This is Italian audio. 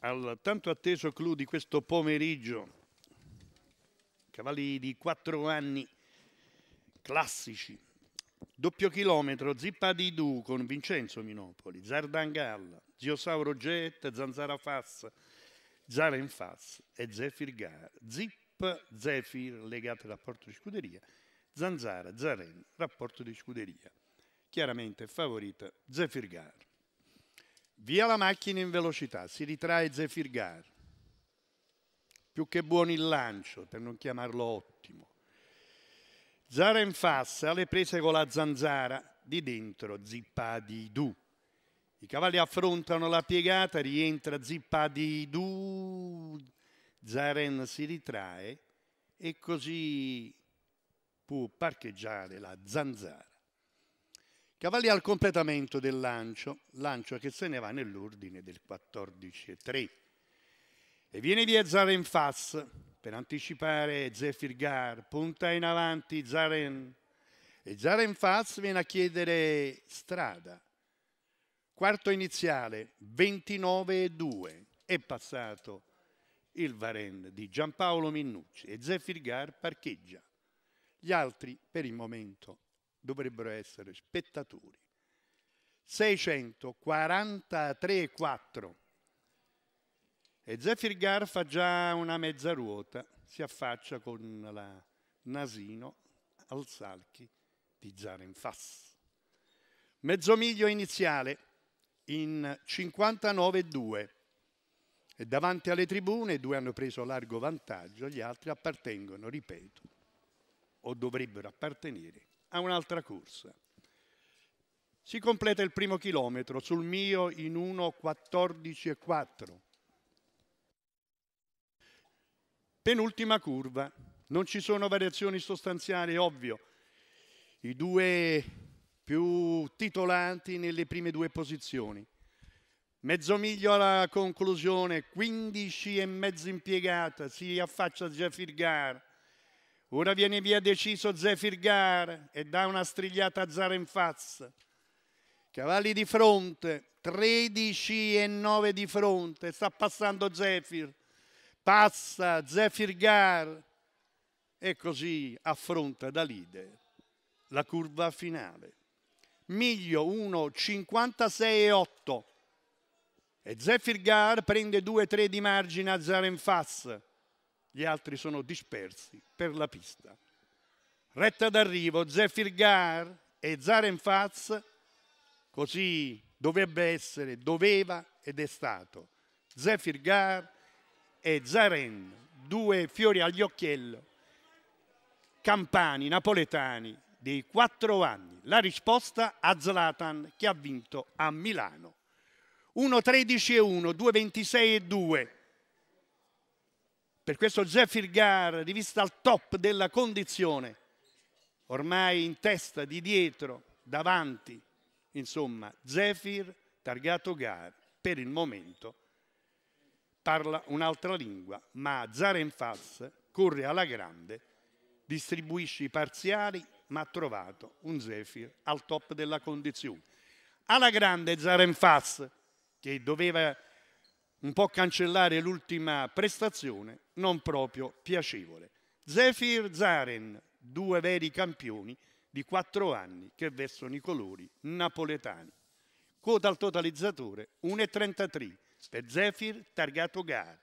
al tanto atteso clou di questo pomeriggio. Cavalli di quattro anni classici. Doppio chilometro, Zippa di Du con Vincenzo Minopoli, Zardangalla, Ziosauro Jet, Zanzara Fass, Zara in e Zephyr Gar, Zip, Zephyr legate al rapporto di scuderia, Zanzara, Zaren, rapporto di scuderia. Chiaramente favorita Zephyr Gar. Via la macchina in velocità, si ritrae Gar. Più che buono il lancio, per non chiamarlo ottimo. Zara in fassa, le prese con la zanzara, di dentro zippa di du. I cavalli affrontano la piegata, rientra zippa di du. Zaren si ritrae e così può parcheggiare la zanzara. Cavalli al completamento del lancio, lancio che se ne va nell'ordine del 14-3. E viene via Zaren Fass per anticipare Zephyr Gar, punta in avanti Zaren. E Zaren Fass viene a chiedere strada. Quarto iniziale, 29-2. È passato il Varen di Giampaolo Minnucci e Zephyr Gar parcheggia. Gli altri per il momento dovrebbero essere spettatori. 643-4. e Zephyr Gar fa già una mezza ruota, si affaccia con la nasino al salchi di Zarenfass. Mezzo miglio iniziale in 59-2. e davanti alle tribune due hanno preso largo vantaggio, gli altri appartengono, ripeto, o dovrebbero appartenere a un'altra corsa. Si completa il primo chilometro, sul mio in 1.14.4. Penultima curva, non ci sono variazioni sostanziali, ovvio. I due più titolanti nelle prime due posizioni. Mezzo miglio alla conclusione, 15 e mezzo impiegata, si affaccia Jeffir Gar, Ora viene via deciso Zephyr Gar e dà una strigliata a Zara in faccia. Cavalli di fronte, 13 e 9 di fronte, sta passando Zephyr, passa Zephyr Gar e così affronta Dalide la curva finale. Miglio 1, 1,56,8 e Zephyr Gar prende 2-3 di margine a Zarenfass gli altri sono dispersi per la pista. Retta d'arrivo, Zephyr Gar e Zaren Faz, così dovrebbe essere, doveva ed è stato. Zephyr Gar e Zaren, due fiori agli occhiello, campani, napoletani, dei quattro anni. La risposta a Zlatan che ha vinto a Milano. 1-13 e 1, 2-26 e 2. Per questo Jeffrey Gar, rivista al top della condizione, ormai in testa, di dietro, davanti, insomma, Zephyr targato Gar, per il momento, parla un'altra lingua, ma Zarenfass corre alla grande, distribuisce i parziali, ma ha trovato un Zephyr al top della condizione. Alla grande Zarenfass, che doveva un po' cancellare l'ultima prestazione non proprio piacevole. Zephyr Zaren, due veri campioni di quattro anni che vestono i colori napoletani. Quota al totalizzatore 1,33 per Zephyr targato gara.